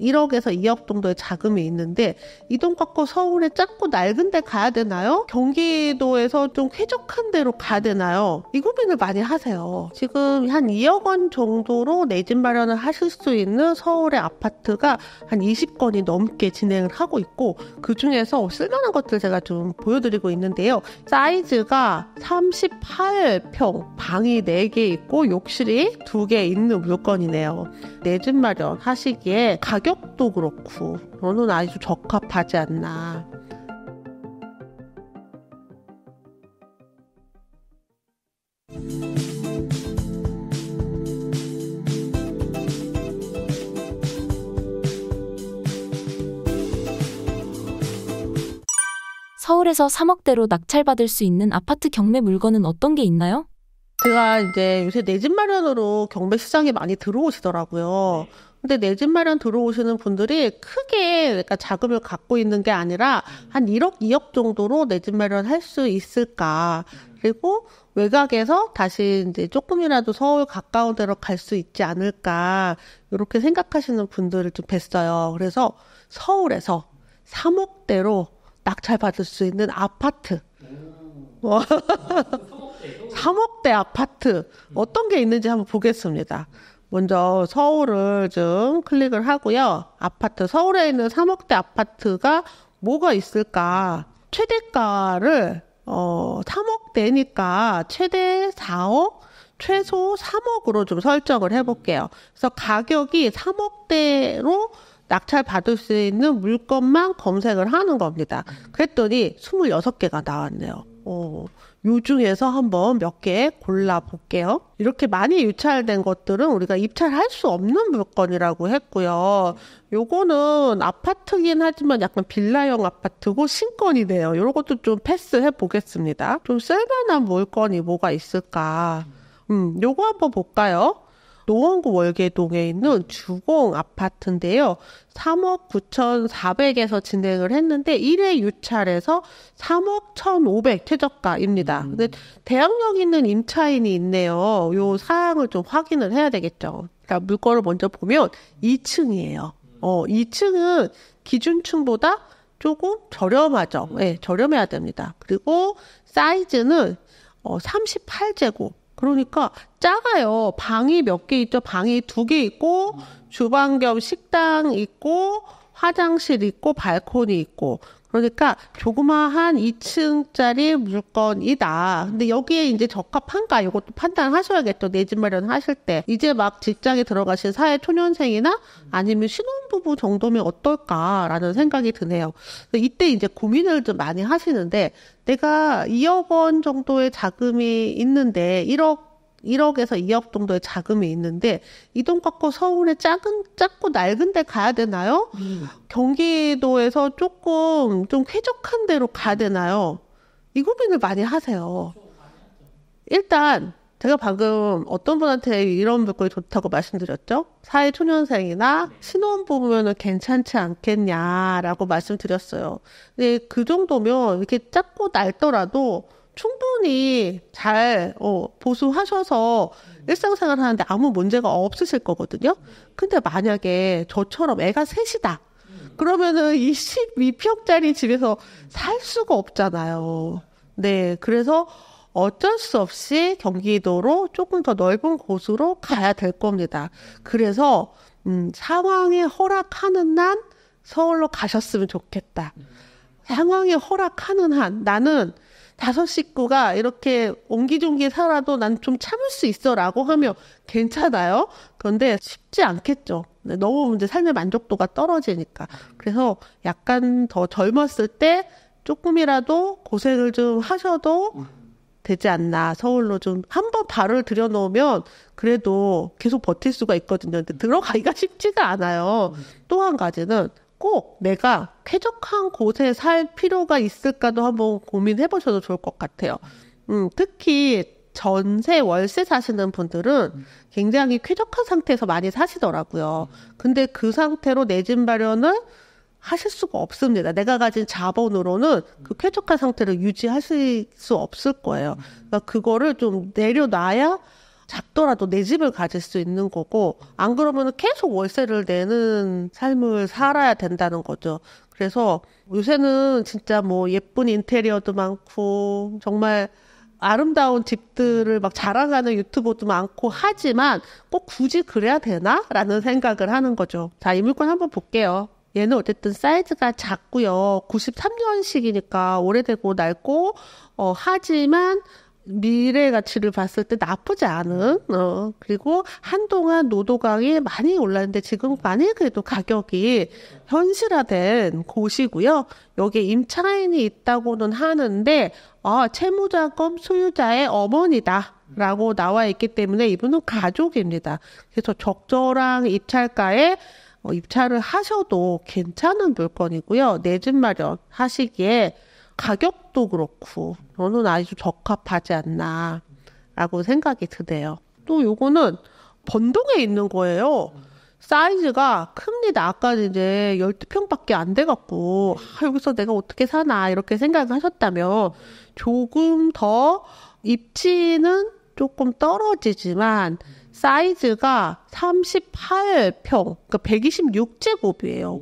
1억에서 2억 정도의 자금이 있는데 이 돈 갖고 서울에 작고 낡은 데 가야 되나요? 경기도에서 좀 쾌적한 데로 가야 되나요? 이 고민을 많이 하세요. 지금 한 2억 원 정도로 내 집 마련을 하실 수 있는 서울의 아파트가 한 20건이 넘게 진행을 하고 있고 그 중에서 쓸만한 것들 제가 좀 보여드리고 있는데요. 사이즈가 38평 방이 4개 있고 욕실이 2개 있는 물건이네요. 내 집 마련 하시기에 가격 가격도 그렇고 너는 아주 적합하지 않나 서울에서 3억대로 낙찰받을 수 있는 아파트 경매 물건은 어떤 게 있나요? 제가 이제 요새 내 집 마련으로 경매 시장에 많이 들어오시더라고요. 네. 근데 내 집 마련 들어오시는 분들이 크게 그러니까 자금을 갖고 있는 게 아니라 한 1억, 2억 정도로 내 집 마련 할 수 있을까. 그리고 외곽에서 다시 이제 조금이라도 서울 가까운 데로 갈 수 있지 않을까. 이렇게 생각하시는 분들을 좀 뵀어요. 그래서 서울에서 3억대로 낙찰받을 수 있는 아파트. 뭐 3억대 아파트. 어떤 게 있는지 한번 보겠습니다. 먼저 서울을 좀 클릭을 하고요. 아파트, 서울에 있는 3억대 아파트가 뭐가 있을까? 최대가를, 어, 3억대니까 최대 4억? 최소 3억으로 좀 설정을 해볼게요. 그래서 가격이 3억대로 낙찰받을 수 있는 물건만 검색을 하는 겁니다. 그랬더니 26개가 나왔네요. 어, 요 중에서 한번 몇 개 골라볼게요. 이렇게 많이 유찰된 것들은 우리가 입찰할 수 없는 물건이라고 했고요. 요거는 아파트긴 하지만 약간 빌라형 아파트고 신권이네요 요런 것도 좀 패스해 보겠습니다. 좀 쓸만한 물건이 뭐가 있을까? 음, 요거 한번 볼까요? 노원구 월계동에 있는 주공 아파트인데요. 3억 9,400에서 진행을 했는데 1회 유찰에서 3억 1,500 최저가입니다. 음. 근데 대항력 있는 임차인이 있네요. 요 사항을 좀 확인을 해야 되겠죠. 그러니까 물건을 먼저 보면 2층이에요. 어, 2층은 기준층보다 조금 저렴하죠. 음. 예, 네, 저렴해야 됩니다. 그리고 사이즈는 어, 38제곱. 그러니까 작아요. 방이 몇 개 있죠? 방이 두 개 있고 주방 겸 식당 있고 화장실 있고 발코니 있고 그러니까 조그마한 2층짜리 물건이다. 근데 여기에 이제 적합한가 이것도 판단하셔야겠죠. 내 집 마련 하실 때. 이제 막 직장에 들어가신 사회 초년생이나 아니면 신혼부부 정도면 어떨까라는 생각이 드네요. 이때 이제 고민을 좀 많이 하시는데 내가 2억 원 정도의 자금이 있는데 1억 1억에서2억 정도의 자금이 있는데 이 돈 갖고 서울에 작은 작고 낡은 데 가야 되나요? 음. 경기도에서 조금 좀 쾌적한 데로 가야 되나요? 이 고민을 많이 하세요. 일단 제가 방금 어떤 분한테 이런 물건이 좋다고 말씀드렸죠? 사회초년생이나 신혼부부면은 괜찮지 않겠냐라고 말씀드렸어요. 근데 그 정도면 이렇게 작고 낡더라도 충분히 잘 어, 보수하셔서 일상생활 하는데 아무 문제가 없으실 거거든요. 근데 만약에 저처럼 애가 셋이다. 그러면은 이 12평짜리 집에서 살 수가 없잖아요. 네, 그래서 어쩔 수 없이 경기도로 조금 더 넓은 곳으로 가야 될 겁니다. 그래서 음, 상황이 허락하는 한 서울로 가셨으면 좋겠다. 상황이 허락하는 한 나는 다섯 식구가 이렇게 옹기종기 살아도 난 좀 참을 수 있어라고 하면 괜찮아요. 그런데 쉽지 않겠죠. 너무 이제 삶의 만족도가 떨어지니까. 그래서 약간 더 젊었을 때 조금이라도 고생을 좀 하셔도 되지 않나. 서울로 좀한번 발을 들여놓으면 그래도 계속 버틸 수가 있거든요. 근데 들어가기가 쉽지가 않아요. 또 한 가지는 꼭 내가 쾌적한 곳에 살 필요가 있을까도 한번 고민해 보셔도 좋을 것 같아요. 음, 특히 전세 월세 사시는 분들은 굉장히 쾌적한 상태에서 많이 사시더라고요. 근데 그 상태로 내집 마련을 하실 수가 없습니다. 내가 가진 자본으로는 그 쾌적한 상태를 유지하실 수 없을 거예요. 그러니까 그거를 좀 내려놔야 작더라도 내 집을 가질 수 있는 거고 안 그러면 계속 월세를 내는 삶을 살아야 된다는 거죠. 그래서 요새는 진짜 뭐 예쁜 인테리어도 많고 정말 아름다운 집들을 막 자랑하는 유튜버도 많고 하지만 꼭 굳이 그래야 되나? 라는 생각을 하는 거죠. 자, 이 물건 한번 볼게요. 얘는 어쨌든 사이즈가 작고요. 93년식이니까 오래되고 낡고 어 하지만 미래 가치를 봤을 때 나쁘지 않은 음. 어 그리고 한동안 노도강이 많이 올랐는데 지금 많이 그래도 가격이 현실화된 곳이고요. 여기 임차인이 있다고는 하는데 아 채무자금 소유자의 어머니다. 라고 나와 있기 때문에 이분은 가족입니다. 그래서 적절한 입찰가에 어, 입찰을 하셔도 괜찮은 물건이고요. 내 집 마련 하시기에 가격도 그렇고 저는 아주 적합하지 않나라고 생각이 드네요. 또 요거는 번동에 있는 거예요. 사이즈가 큽니다. 아까 이제 12평밖에 안 돼갖고, 아, 여기서 내가 어떻게 사나, 이렇게 생각을 하셨다면, 조금 더 입지는 조금 떨어지지만, 사이즈가 38평, 그러니까 126제곱이에요.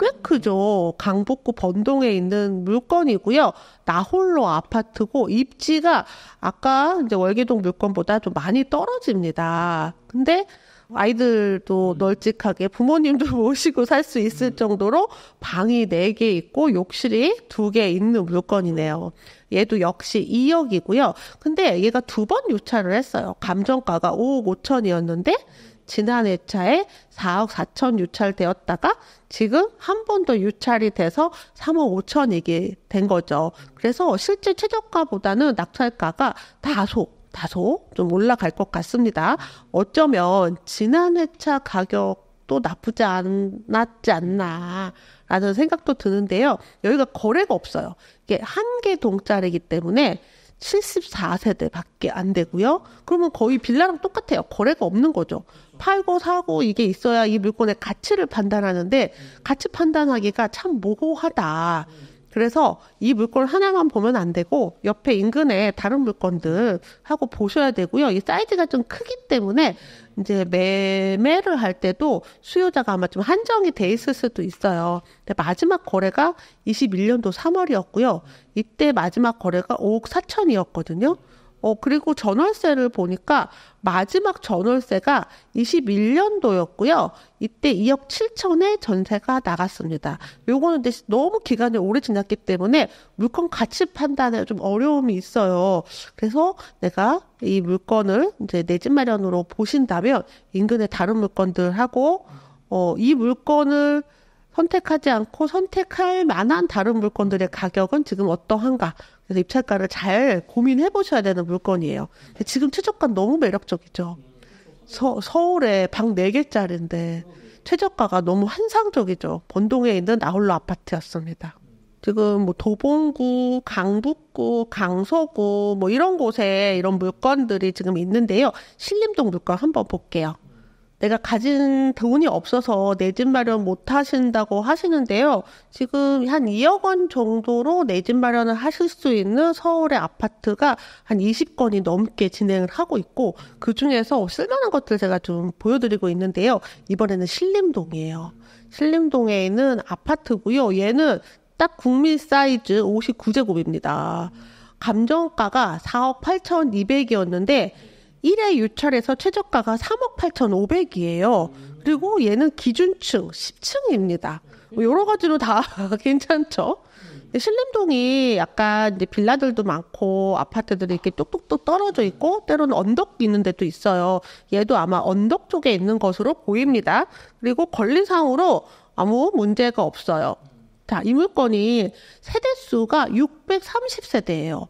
꽤 크죠. 강북구 번동에 있는 물건이고요. 나홀로 아파트고 입지가 아까 이제 월계동 물건보다 좀 많이 떨어집니다. 근데 아이들도 음. 널찍하게 부모님도 모시고 살 수 있을 음. 정도로 방이 네 개 있고 욕실이 두 개 있는 물건이네요. 얘도 역시 2억이고요. 근데 얘가 두 번 유찰을 했어요. 감정가가 5억 5천이었는데 지난 회차에 4억 4천 유찰되었다가 지금 한 번 더 유찰이 돼서 3억 5천이게 된 거죠. 그래서 실제 최저가보다는 낙찰가가 다소 다소 좀 올라갈 것 같습니다. 어쩌면 지난 회차 가격도 나쁘지 않았지 않나라는 생각도 드는데요. 여기가 거래가 없어요. 이게 한 개 동짜리기 때문에 74세대밖에 안 되고요. 그러면 거의 빌라랑 똑같아요. 거래가 없는 거죠. 팔고 사고 이게 있어야 이 물건의 가치를 판단하는데 가치 판단하기가 참 모호하다. 그래서 이 물건 하나만 보면 안 되고 옆에 인근에 다른 물건들 하고 보셔야 되고요. 이 사이즈가 좀 크기 때문에 이제 매매를 할 때도 수요자가 아마 좀 한정이 돼 있을 수도 있어요. 근데 마지막 거래가 21년도 3월이었고요. 이때 마지막 거래가 5억 4천이었거든요. 어, 그리고 전월세를 보니까 마지막 전월세가 21년도였고요. 이때 2억 7천에 전세가 나갔습니다. 요거는 이제 너무 기간이 오래 지났기 때문에 물건 가치 판단에 좀 어려움이 있어요. 그래서 내가 이 물건을 이제 내 집 마련으로 보신다면 인근의 다른 물건들하고 어, 이 물건을 선택하지 않고 선택할 만한 다른 물건들의 가격은 지금 어떠한가. 그래서 입찰가를 잘 고민해 보셔야 되는 물건이에요. 지금 최저가 너무 매력적이죠. 서, 서울에 방 4개짜리인데 최저가가 너무 환상적이죠. 본동에 있는 아울러 아파트였습니다. 지금 뭐 도봉구, 강북구, 강서구 뭐 이런 곳에 이런 물건들이 지금 있는데요. 신림동 물건 한번 볼게요. 내가 가진 돈이 없어서 내 집 마련 못 하신다고 하시는데요. 지금 한 2억 원 정도로 내 집 마련을 하실 수 있는 서울의 아파트가 한 20건이 넘게 진행을 하고 있고 그 중에서 쓸만한 것들 제가 좀 보여드리고 있는데요. 이번에는 신림동이에요. 신림동에 있는 아파트고요. 얘는 딱 국민 사이즈 59제곱입니다. 감정가가 4억 8,200이었는데 1회 유찰에서 최저가가 3억 8,500이에요. 그리고 얘는 기준층 10층입니다. 뭐 여러 가지로 다 괜찮죠? 신림동이 약간 이제 빌라들도 많고 아파트들이 이렇게 뚝뚝뚝 떨어져 있고 때로는 언덕 있는 데도 있어요. 얘도 아마 언덕 쪽에 있는 것으로 보입니다. 그리고 권리상으로 아무 문제가 없어요. 자, 이 물건이 세대수가 630세대예요.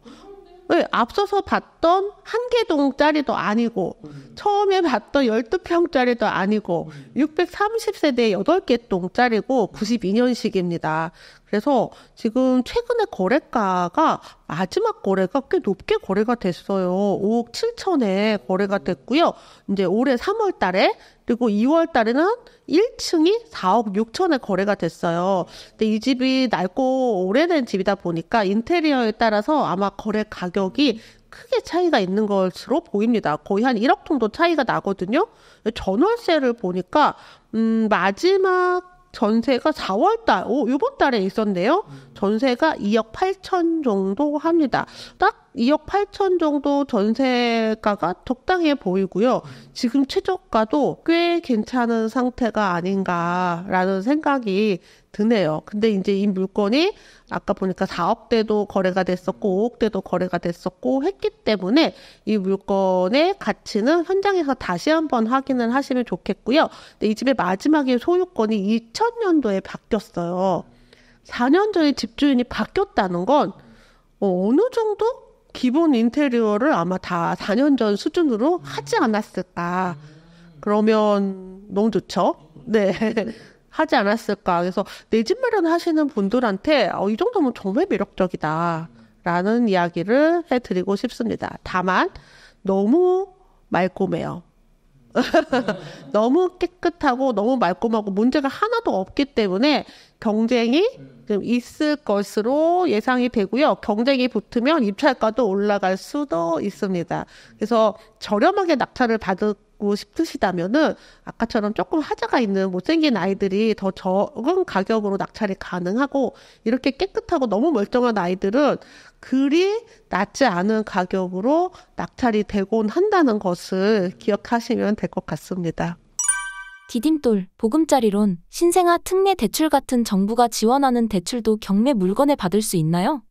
앞서서 봤던 한 개동짜리도 아니고 음. 처음에 봤던 12평짜리도 아니고 음. 630세대 8개동짜리고 92년식입니다. 그래서 지금 최근에 거래가가 마지막 거래가 꽤 높게 거래가 됐어요. 5억 7천에 거래가 음. 됐고요. 이제 올해 3월 달에 그리고 2월 달에는 1층이 4억 6천에 거래가 됐어요. 근데 이 집이 낡고 오래된 집이다 보니까 인테리어에 따라서 아마 거래 가격이 크게 차이가 있는 것으로 보입니다. 거의 한 1억 정도 차이가 나거든요. 전월세를 보니까 음 마지막 전세가 4월 달, 오, 요번 달에 있었네요. 전세가 2억 8천 정도 합니다. 딱 2억 8천 정도 전세가가 적당해 보이고요. 지금 최저가도 꽤 괜찮은 상태가 아닌가라는 생각이 드네요. 근데 이제 이 물건이 아까 보니까 4억대도 거래가 됐었고 5억대도 거래가 됐었고 했기 때문에 이 물건의 가치는 현장에서 다시 한번 확인을 하시면 좋겠고요. 근데 이 집의 마지막에 소유권이 2000년도에 바뀌었어요. 4년 전에 집주인이 바뀌었다는 건 어, 어느 정도 기본 인테리어를 아마 다 4년 전 수준으로 하지 않았을까. 그러면 너무 좋죠? 네. 하지 않았을까. 그래서 내 집 마련하시는 분들한테 어, 이 정도면 정말 매력적이다. 라는 이야기를 해드리고 싶습니다. 다만, 너무 말꼬매요. 너무 깨끗하고 너무 말끔하고 문제가 하나도 없기 때문에 경쟁이 있을 것으로 예상이 되고요. 경쟁이 붙으면 입찰가도 올라갈 수도 있습니다. 그래서 저렴하게 낙찰을 받을 갖고 싶으시다면은 아까처럼 조금 하자가 있는 못생긴 아이들이 더 적은 가격으로 낙찰이 가능하고 이렇게 깨끗하고 너무 멀쩡한 아이들은 그리 낮지 않은 가격으로 낙찰이 되곤 한다는 것을 기억하시면 될 것 같습니다. 디딤돌, 보금자리론, 신생아 특례 대출 같은 정부가 지원하는 대출도 경매 물건에 받을 수 있나요?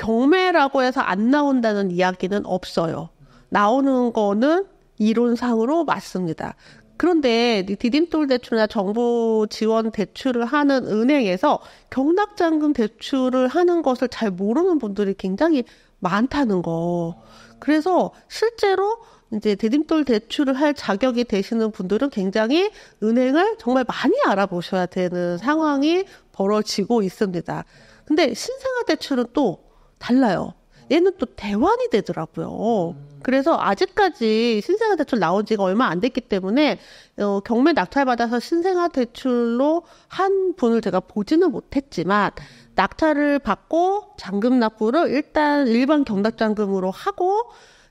경매라고 해서 안 나온다는 이야기는 없어요. 나오는 거는 이론상으로 맞습니다. 그런데 디딤돌 대출이나 정부 지원 대출을 하는 은행에서 경락잔금 대출을 하는 것을 잘 모르는 분들이 굉장히 많다는 거. 그래서 실제로 이제 디딤돌 대출을 할 자격이 되시는 분들은 굉장히 은행을 정말 많이 알아보셔야 되는 상황이 벌어지고 있습니다. 근데 신생아 대출은 또 달라요. 얘는 또 대환이 되더라고요. 음. 그래서 아직까지 신생아 대출 나온 지가 얼마 안 됐기 때문에 어, 경매 낙찰받아서 신생아 대출로 한 분을 제가 보지는 못했지만 음. 낙찰을 받고 잔금 납부를 일단 일반 경락잔금으로 하고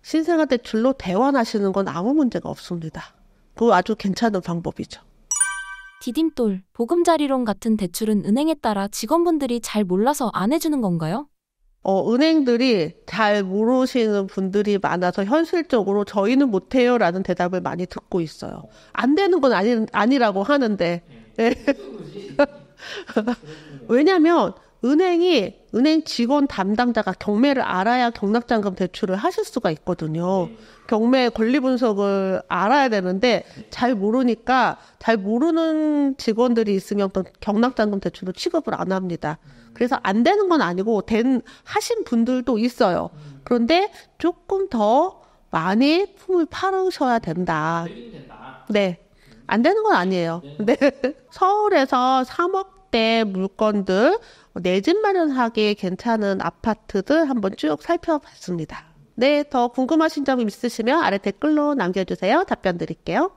신생아 대출로 대환하시는 건 아무 문제가 없습니다. 그거 아주 괜찮은 방법이죠. 디딤돌, 보금자리론 같은 대출은 은행에 따라 직원분들이 잘 몰라서 안 해주는 건가요? 어, 은행들이 잘 모르시는 분들이 많아서 현실적으로 저희는 못해요 라는 대답을 많이 듣고 있어요. 안 되는 건 아니, 아니라고 하는데. 네. 음. 왜냐면 하 은행이 은행 직원 담당자가 경매를 알아야 경락장금 대출을 하실 수가 있거든요. 경매 권리 분석을 알아야 되는데 잘 모르니까 잘 모르는 직원들이 있으면 또 경락장금 대출로 취급을 안 합니다. 그래서 안 되는 건 아니고 된 하신 분들도 있어요. 그런데 조금 더 많이 품을 팔으셔야 된다. 네. 네. 안 되는 건 아니에요. 네. 서울에서 3억 배 물건들, 내 집마련하기 괜찮은 아파트들 한번 쭉 살펴봤습니다. 네, 더 궁금하신 점 있으시면 아래 댓글로 남겨주세요. 답변 드릴게요.